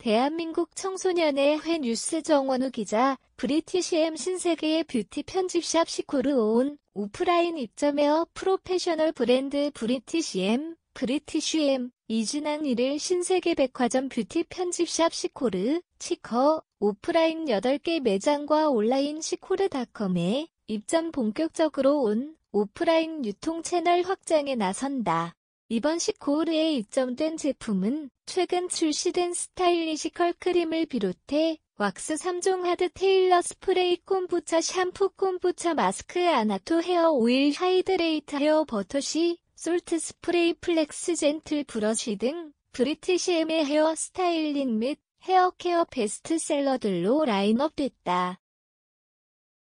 대한민국 청소년의 회 뉴스 정원우 기자, 브리티시엠 신세계의 뷰티 편집샵 시코르 온, 오프라인 입점에어 프로페셔널 브랜드 브리티시엠, 브리티시엠, 이진난 1일 신세계 백화점 뷰티 편집샵 시코르, 치커, 오프라인 8개 매장과 온라인 시코르닷컴에 입점 본격적으로 온 오프라인 유통 채널 확장에 나선다. 이번 시코르에 입점된 제품은 최근 출시된 스타일리시 컬크림을 비롯해 왁스 3종 하드 테일러 스프레이 콤부차 샴푸 콤부차 마스크 아나토 헤어 오일 하이드레이트 헤어 버터시 솔트 스프레이 플렉스 젠틀 브러쉬 등 브리티시엠의 헤어 스타일링 및 헤어케어 베스트셀러들로 라인업됐다.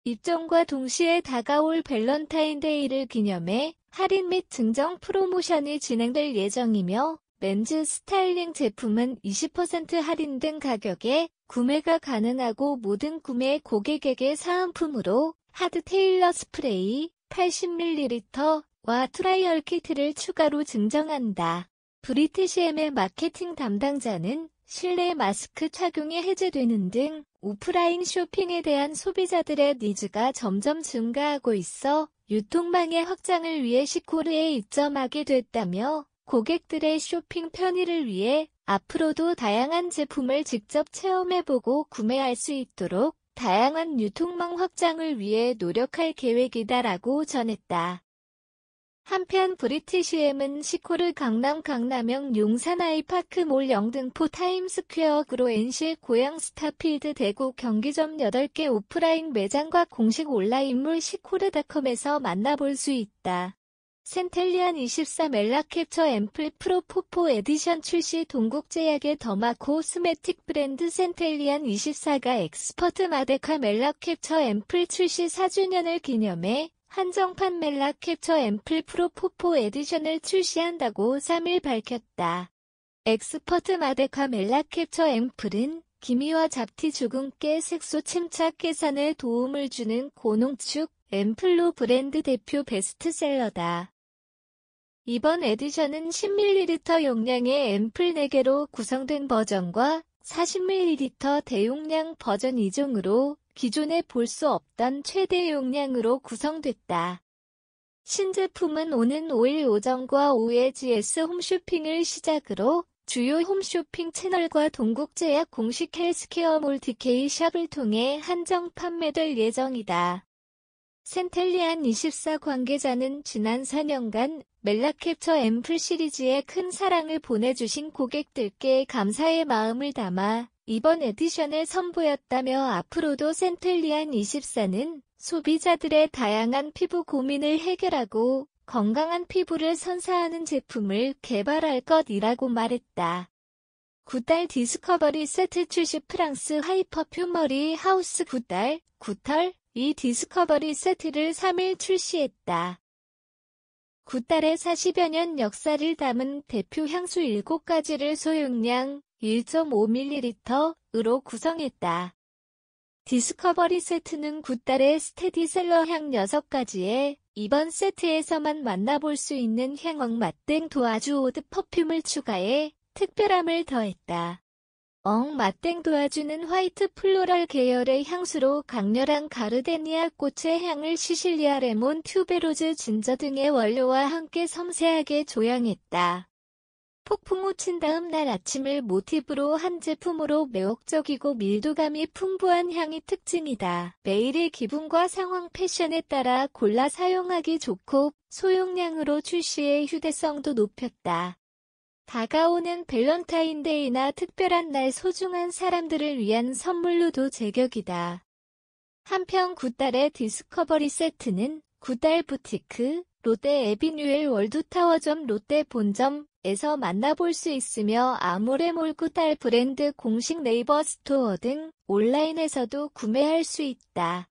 입점과 동시에 다가올 밸런타인데이를 기념해 할인 및 증정 프로모션이 진행될 예정이며 맨즈 스타일링 제품은 20% 할인 등 가격에 구매가 가능하고 모든 구매 고객에게 사은품으로 하드 테일러 스프레이 80ml와 트라이얼 키트를 추가로 증정한다. 브리티시엠의 마케팅 담당자는 실내 마스크 착용이 해제되는 등 오프라인 쇼핑에 대한 소비자들의 니즈가 점점 증가하고 있어 유통망의 확장을 위해 시코르에 입점하게 됐다며 고객들의 쇼핑 편의를 위해 앞으로도 다양한 제품을 직접 체험해보고 구매할 수 있도록 다양한 유통망 확장을 위해 노력할 계획이다라고 전했다. 한편 브리티시엠은 시코르 강남 강남역 용산 아이파크몰 영등포 타임스퀘어 그로 NC 고양 스타필드 대구 경기점 8개 오프라인 매장과 공식 온라인몰 시코르닷컴에서 만나볼 수 있다. 센텔리안 24 멜라캡처 앰플 프로 포포 에디션 출시 동국제약의 더마 코스메틱 브랜드 센텔리안 24가 엑스퍼트 마데카 멜라캡처 앰플 출시 4주년을 기념해 한정판 멜라 캡처 앰플 프로 포포 에디션을 출시한다고 3일 밝혔다. 엑스퍼트 마데카 멜라 캡처 앰플은 기미와 잡티 주근깨 색소 침착 개선에 도움을 주는 고농축 앰플로 브랜드 대표 베스트셀러다. 이번 에디션은 10ml 용량의 앰플 4개로 구성된 버전과 40ml 대용량 버전 2종으로 기존에 볼 수 없던 최대 용량으로 구성됐다. 신제품은 오는 5일 오전과 오후에 GS 홈쇼핑을 시작으로 주요 홈쇼핑 채널과 동국제약 공식 헬스케어몰 케이샵을 통해 한정 판매될 예정이다. 센텔리안 24 관계자는 지난 4년간 멜라캡처 앰플 시리즈에 큰 사랑을 보내주신 고객들께 감사의 마음을 담아 이번 에디션을 선보였다며 앞으로도 센텔리안 24는 소비자들의 다양한 피부 고민을 해결하고 건강한 피부를 선사하는 제품을 개발할 것이라고 말했다. 9달 디스커버리 세트 출시 프랑스 하이퍼 퓨머리 하우스 9달, 9털, 이 디스커버리 세트를 3일 출시했다. 구달에 40여 년 역사를 담은 대표 향수 7가지를 소용량 1.5ml으로 구성했다. 디스커버리 세트는 구달의 스테디셀러 향 6가지에 이번 세트에서만 만나볼 수 있는 향억 맛등 도아주 오드 퍼퓸을 추가해 특별함을 더했다. 엉마땡 도와주는 화이트 플로럴 계열의 향수로 강렬한 가르데니아 꽃의 향을 시실리아 레몬 튜베로즈 진저 등의 원료와 함께 섬세하게 조향했다. 폭풍우 친 다음 날 아침을 모티브로 한 제품으로 매혹적이고 밀도감이 풍부한 향이 특징이다. 매일의 기분과 상황 패션에 따라 골라 사용하기 좋고 소용량으로 출시해 휴대성도 높였다. 다가오는 밸런타인데이나 특별한 날 소중한 사람들을 위한 선물로도 제격이다. 한편 9달의 디스커버리 세트는 9달 부티크, 롯데 에비뉴엘 월드타워점 롯데 본점에서 만나볼 수 있으며 아모레몰 9달 브랜드 공식 네이버 스토어 등 온라인에서도 구매할 수 있다.